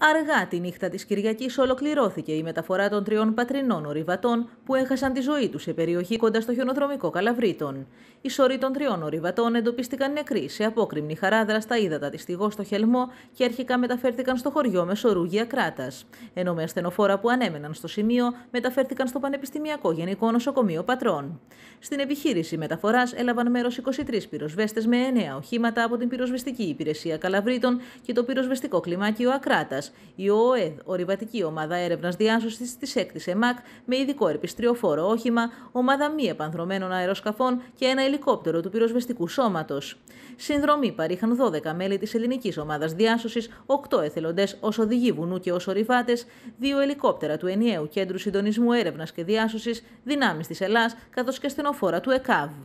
Αργά τη νύχτα της Κυριακής ολοκληρώθηκε η μεταφορά των τριών πατρινών ορειβατών που έχασαν τη ζωή τους σε περιοχή κοντά στο χιονοδρομικό Καλαβρίτων. Οι σωροί των τριών ορειβατών εντοπίστηκαν νεκροί σε απόκρημνη χαράδρα στα ύδατα της Τιγός στο Χελμό και αρχικά μεταφέρθηκαν στο χωριό Μεσορούγια κράτας. Ενώ με ασθενοφόρα που ανέμεναν στο σημείο μεταφέρθηκαν στο Πανεπιστημιακό Γενικό Νοσοκομείο Πατρών. Στην επιχείρηση μεταφοράς έλαβαν μέρος 23 πυροσβέστες με 9 οχήματα από την πυροσβεστική υπηρεσία Καλαβρίτων και το πυροσβεστικό κλιμάκιο ακράτας. Η ΟΕΔ, Ορειβατική Ομάδα Έρευνας Διάσωσης της 6η ΕΜΑΚ, με ειδικό ερπιστριοφόρο όχημα, ομάδα μη επανδρομένων αεροσκαφών και ένα ελικόπτερο του πυροσβεστικού σώματος. Συνδρομή παρήχαν 12 μέλη της ελληνικής ομάδας διάσωσης, 8 εθελοντές ως οδηγοί βουνού και ως ορειβάτες, 2 ελικόπτερα του ενιαίου κέντρου συντονισμού έρευνας και διάσωσης, δυνάμεις της Ελλάς, καθώς και στενοφόρα του ΕΚΑΒ.